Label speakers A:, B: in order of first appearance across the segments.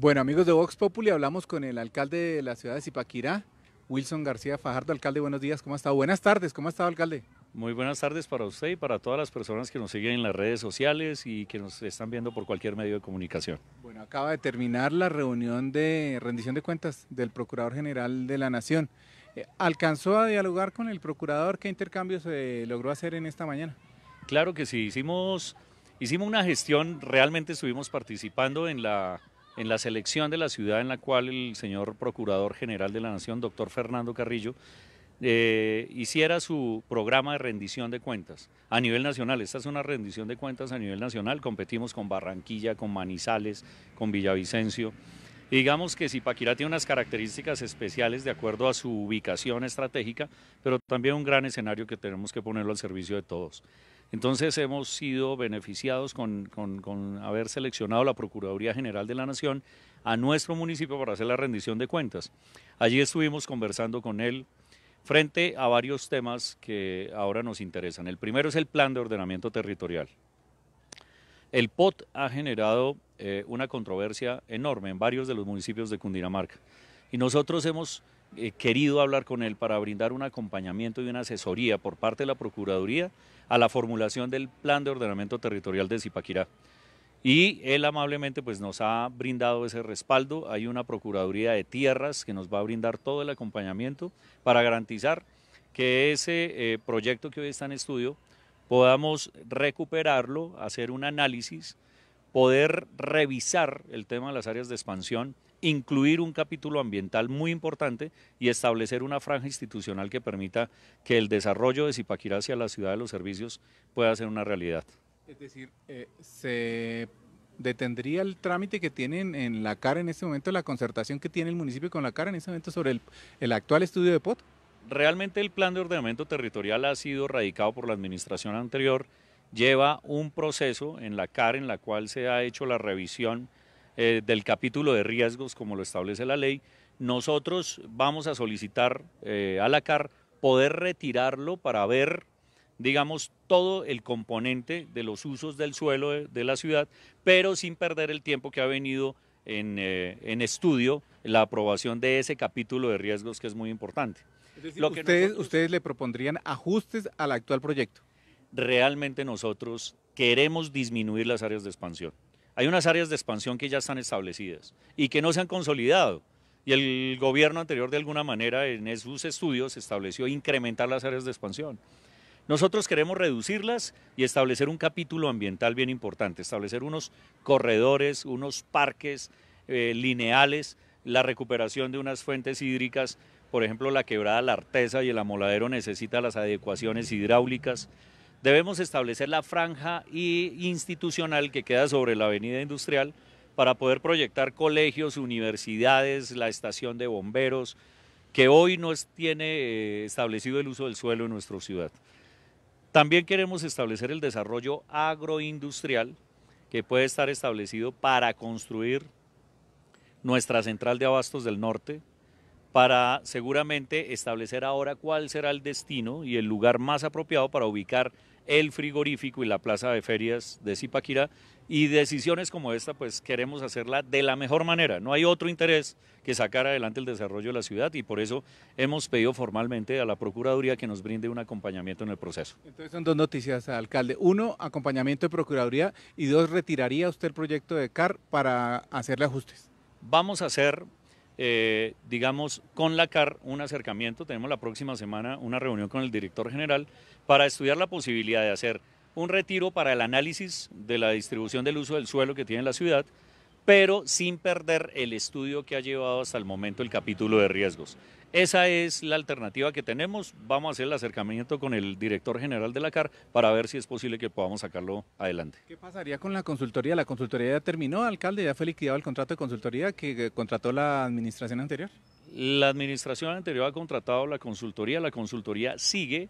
A: Bueno, amigos de Vox Populi, hablamos con el alcalde de la ciudad de Zipaquirá, Wilson García Fajardo. Alcalde, buenos días, ¿cómo ha estado? Buenas tardes, ¿cómo ha estado,
B: alcalde? Muy buenas tardes para usted y para todas las personas que nos siguen en las redes sociales y que nos están viendo por cualquier medio de comunicación.
A: Bueno, acaba de terminar la reunión de rendición de cuentas del Procurador General de la Nación. Eh, ¿Alcanzó a dialogar con el Procurador? ¿Qué intercambio se logró hacer en esta mañana?
B: Claro que sí, hicimos, hicimos una gestión, realmente estuvimos participando en la en la selección de la ciudad en la cual el señor Procurador General de la Nación, doctor Fernando Carrillo, eh, hiciera su programa de rendición de cuentas a nivel nacional. Esta es una rendición de cuentas a nivel nacional. Competimos con Barranquilla, con Manizales, con Villavicencio. digamos que Zipaquirá tiene unas características especiales de acuerdo a su ubicación estratégica, pero también un gran escenario que tenemos que ponerlo al servicio de todos. Entonces hemos sido beneficiados con, haber seleccionado la Procuraduría General de la Nación a nuestro municipio para hacer la rendición de cuentas. Allí estuvimos conversando con él frente a varios temas que ahora nos interesan. El primero es el plan de ordenamiento territorial. El POT ha generado eh, una controversia enorme en varios de los municipios de Cundinamarca y nosotros hemos eh, querido hablar con él para brindar un acompañamiento y una asesoría por parte de la Procuraduría a la formulación del Plan de Ordenamiento Territorial de Zipaquirá. Y él amablemente pues, nos ha brindado ese respaldo. Hay una Procuraduría de Tierras que nos va a brindar todo el acompañamiento para garantizar que ese eh, proyecto que hoy está en estudio podamos recuperarlo, hacer un análisis, poder revisar el tema de las áreas de expansión, incluir un capítulo ambiental muy importante y establecer una franja institucional que permita que el desarrollo de Zipaquirá hacia la ciudad de los servicios pueda ser una realidad.
A: Es decir, eh, se detendría el trámite que tienen en la CAR en este momento, la concertación que tiene el municipio con la CAR en este momento sobre el actual estudio de POT.
B: Realmente el plan de ordenamiento territorial ha sido radicado por la administración anterior lleva un proceso en la CAR en la cual se ha hecho la revisión eh, del capítulo de riesgos como lo establece la ley. Nosotros vamos a solicitar eh, a la CAR poder retirarlo para ver, digamos, todo el componente de los usos del suelo de, la ciudad, pero sin perder el tiempo que ha venido eh, en, estudio la aprobación de ese capítulo de riesgos que es muy importante. lo que ustedes le propondrían ajustes al actual proyecto realmente nosotros queremos disminuir las áreas de expansión. Hay unas áreas de expansión que ya están establecidas y que no se han consolidado. Y el gobierno anterior, de alguna manera, en sus estudios, estableció incrementar las áreas de expansión. Nosotros queremos reducirlas y establecer un capítulo ambiental bien importante, establecer unos corredores, unos parques eh, lineales, la recuperación de unas fuentes hídricas, por ejemplo, la quebrada La Artesa y el Amoladero necesita las adecuaciones hidráulicas, debemos establecer la franja institucional que queda sobre la avenida industrial para poder proyectar colegios, universidades, la estación de bomberos, que hoy no tiene eh, establecido el uso del suelo en nuestra ciudad. También queremos establecer el desarrollo agroindustrial que puede estar establecido para construir nuestra central de abastos del norte, para seguramente establecer ahora cuál será el destino y el lugar más apropiado para ubicar el frigorífico y la plaza de ferias de Zipaquirá. Y decisiones como esta, pues queremos hacerla de la mejor manera. No hay otro interés que sacar adelante el desarrollo de la ciudad y por eso hemos pedido formalmente a la Procuraduría que nos brinde un acompañamiento en el proceso.
A: Entonces son dos noticias, alcalde. Uno, acompañamiento de Procuraduría y dos, ¿retiraría usted el proyecto de CAR para hacerle ajustes?
B: Vamos a hacer eh, digamos, con la CAR un acercamiento. Tenemos la próxima semana una reunión con el director general para estudiar la posibilidad de hacer un retiro para el análisis de la distribución del uso del suelo que tiene la ciudad pero sin perder el estudio que ha llevado hasta el momento el capítulo de riesgos. Esa es la alternativa que tenemos. Vamos a hacer el acercamiento con el director general de la CAR para ver si es posible que podamos sacarlo adelante.
A: ¿Qué pasaría con la consultoría? La consultoría ya terminó, alcalde, ya fue liquidado el contrato de consultoría que eh, contrató la administración anterior.
B: La administración anterior ha contratado la consultoría, la consultoría sigue,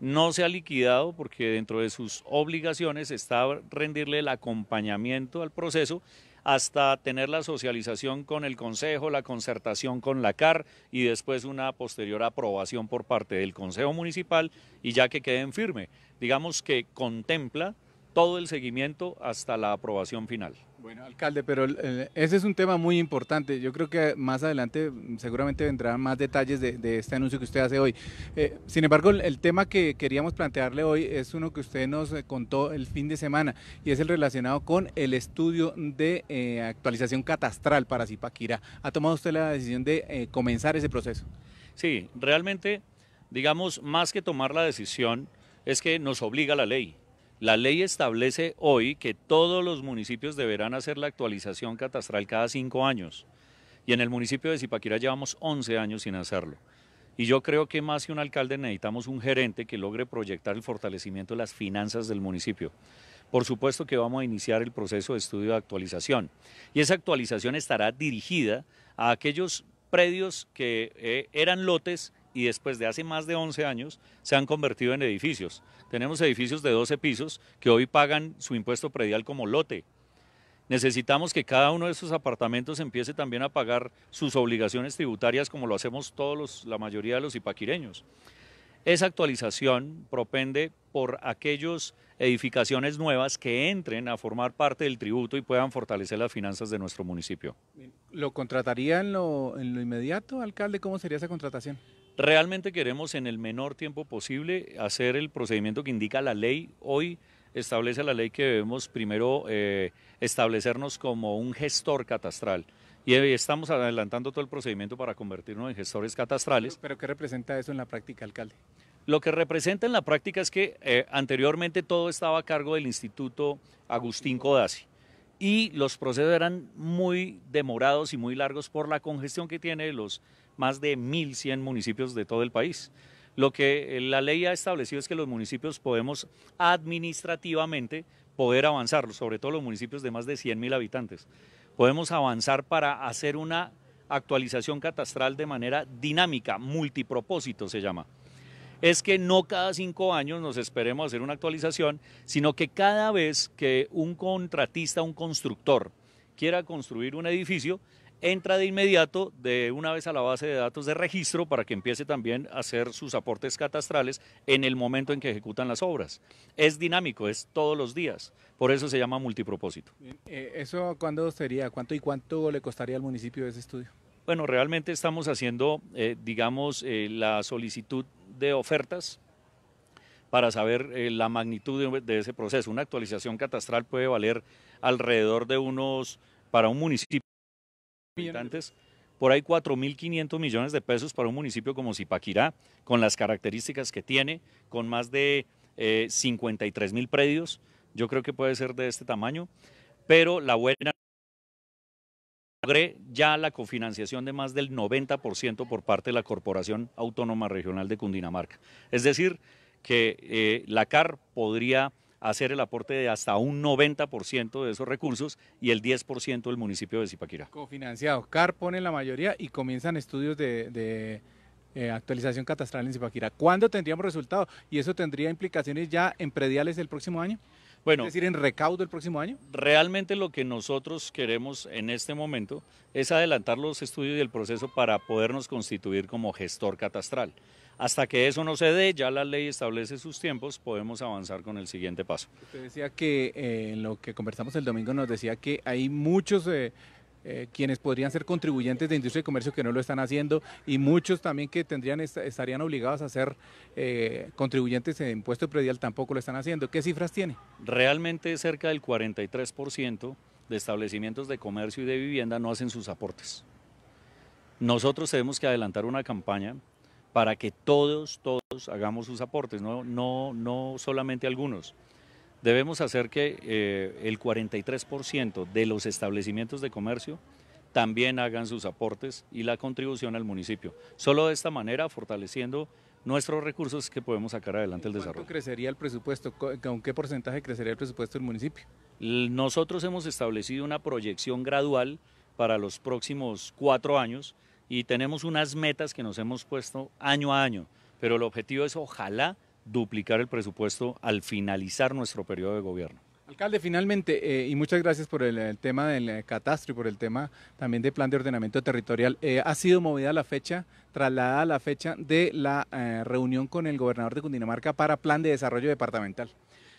B: no se ha liquidado porque dentro de sus obligaciones está rendirle el acompañamiento al proceso hasta tener la socialización con el Consejo, la concertación con la CAR y después una posterior aprobación por parte del Consejo Municipal y ya que queden firme. Digamos que contempla todo el seguimiento hasta la aprobación final.
A: Bueno, alcalde, pero ese es un tema muy importante. Yo creo que más adelante mm, seguramente vendrán más detalles de, este anuncio que usted hace hoy. Eh, sin embargo, el tema que queríamos plantearle hoy es uno que usted nos eh, contó el fin de semana y es el relacionado con el estudio de eh, actualización catastral para Zipaquirá. ¿Ha tomado usted la decisión de comenzar ese
B: proceso? Sí, realmente, digamos, más que tomar la decisión, es que nos obliga la ley. La ley establece hoy que todos los municipios deberán hacer la actualización catastral cada cinco años. Y en el municipio de Zipaquirá llevamos 11 años sin hacerlo. Y yo creo que más que un alcalde necesitamos un gerente que logre proyectar el fortalecimiento de las finanzas del municipio. Por supuesto que vamos a iniciar el proceso de estudio de actualización. Y esa actualización estará dirigida a aquellos predios que eh, eran lotes y después de hace más de 11 años se han convertido en edificios. Tenemos edificios de 12 pisos que hoy pagan su impuesto predial como lote. Necesitamos que cada uno de esos apartamentos empiece también a pagar sus obligaciones tributarias como lo hacemos todos la mayoría de los ipaquireños. Esa actualización propende por aquellas edificaciones nuevas que entren a formar parte del tributo y puedan fortalecer las finanzas de nuestro municipio.
A: ¿Lo contrataría en lo inmediato, alcalde? ¿Cómo sería esa contratación?
B: Realmente queremos en el menor tiempo posible hacer el procedimiento que indica la ley. Hoy establece la ley que debemos primero eh, establecernos como un gestor catastral. Y estamos adelantando todo el procedimiento para convertirnos en gestores catastrales. ¿Pero qué representa eso en la práctica, alcalde? Lo que representa en la práctica es que eh, anteriormente todo estaba a cargo del Instituto Agustín Codazzi y los procesos eran muy demorados y muy largos por la congestión que tiene los más de 1.100 municipios de todo el país. Lo que eh, la ley ha establecido es que los municipios podemos administrativamente poder avanzar, sobre todo los municipios de más de 100.000 habitantes. Podemos avanzar para hacer una actualización catastral de manera dinámica, multipropósito se llama. Es que no cada cinco años nos esperemos hacer una actualización, sino que cada vez que un contratista, un constructor, quiera construir un edificio, entra de inmediato de una vez a la base de datos de registro para que empiece también a hacer sus aportes catastrales en el momento en que ejecutan las obras. Es dinámico, es todos los días, por eso se llama multipropósito.
A: Eh, ¿Eso cuándo sería? ¿Cuánto y cuánto le costaría al municipio ese estudio?
B: Bueno, realmente estamos haciendo, eh, digamos, eh, la solicitud de ofertas para saber la magnitud de, ese proceso. Una actualización catastral puede valer alrededor de unos, para un municipio, por ahí 4.500 millones de pesos para un municipio como Zipaquirá, con las características que tiene, con más de eh, 53 mil predios, yo creo que puede ser de este tamaño, pero la buena ya la cofinanciación de más del 90% por parte de la Corporación Autónoma Regional de Cundinamarca. Es decir, que eh, la CAR podría hacer el aporte de hasta un 90% de esos recursos y el 10% del municipio de Zipaquirá.
A: Cofinanciado, CAR pone la mayoría y comienzan estudios de, eh, actualización catastral en Zipaquirá. ¿Cuándo tendríamos resultado? ¿Y eso tendría implicaciones ya en prediales del próximo año? Bueno, es decir, en recaudo el próximo año.
B: Realmente lo que nosotros queremos en este momento es adelantar los estudios y el proceso para podernos constituir como gestor catastral. Hasta que eso no se dé, ya la ley establece sus tiempos, podemos avanzar con el siguiente paso.
A: Usted decía que eh, en lo que conversamos el domingo nos decía que hay muchos... Eh, eh, quienes podrían ser contribuyentes de industria y comercio que no lo están haciendo y muchos también que tendrían estarían obligados a ser contribuyentes de impuesto predial tampoco lo están haciendo. ¿Qué cifras tiene?
B: Realmente cerca del 43% de establecimientos de comercio y de vivienda no hacen sus aportes. Nosotros tenemos que adelantar una campaña para que todos, todos hagamos sus aportes, no, solamente algunos. Debemos hacer que eh, el 43% de los establecimientos de comercio también hagan sus aportes y la contribución al municipio. Solo de esta manera, fortaleciendo nuestros recursos que podemos sacar adelante el desarrollo. crecería el presupuesto? ¿Con qué porcentaje crecería el presupuesto del municipio? Nosotros hemos establecido una proyección gradual para los próximos cuatro años y tenemos unas metas que nos hemos puesto año a año, pero el objetivo es ojalá duplicar el presupuesto al finalizar nuestro periodo de gobierno.
A: Alcalde, finalmente, eh, y muchas gracias por el, tema del eh, catastro y por el tema también del plan de ordenamiento territorial. Eh, ha sido movida la fecha, trasladada la fecha de la reunión con el gobernador de Cundinamarca para plan
B: de desarrollo departamental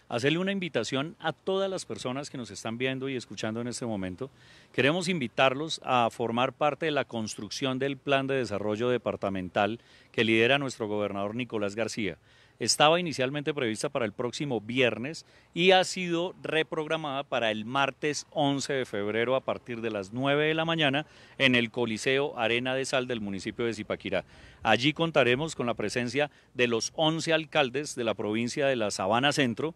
B: hacerle una invitación a todas las personas que nos están viendo y escuchando en este momento. Queremos invitarlos a formar parte de la construcción del plan de desarrollo departamental que lidera nuestro gobernador Nicolás García. Estaba inicialmente prevista para el próximo viernes y ha sido reprogramada para el martes 11 de febrero a partir de las 9 de la mañana en el Coliseo Arena de Sal del municipio de Zipaquirá. Allí contaremos con la presencia de los 11 alcaldes de la provincia de la Sabana Centro,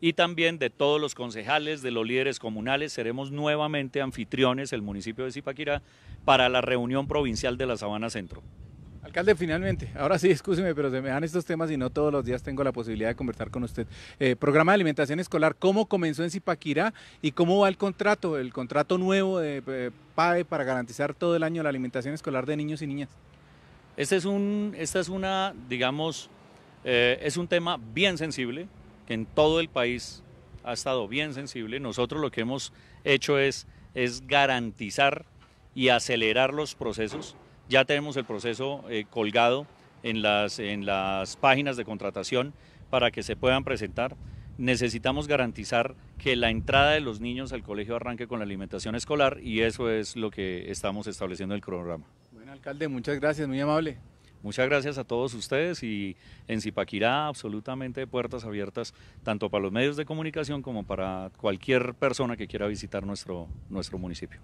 B: y también de todos los concejales, de los líderes comunales. Seremos nuevamente anfitriones, el municipio de Zipaquirá, para la reunión provincial de la Sabana Centro.
A: Alcalde, finalmente, ahora sí, escúcheme, pero se me dan estos temas y no todos los días tengo la posibilidad de conversar con usted. Eh, programa de alimentación escolar, ¿cómo comenzó en Zipaquirá y cómo va el contrato, el contrato nuevo de eh, PAE para garantizar todo el año la alimentación escolar de niños y niñas?
B: Este es un, esta es una, digamos, eh, es un tema bien sensible, que en todo el país ha estado bien sensible. Nosotros lo que hemos hecho es, es garantizar y acelerar los procesos. Ya tenemos el proceso eh, colgado en las, en las páginas de contratación para que se puedan presentar. Necesitamos garantizar que la entrada de los niños al colegio arranque con la alimentación escolar y eso es lo que estamos estableciendo en el cronograma. Bueno, alcalde, muchas gracias, muy amable. Muchas gracias a todos ustedes y en Zipaquirá absolutamente puertas abiertas tanto para los medios de comunicación como para cualquier persona que quiera visitar nuestro, nuestro municipio.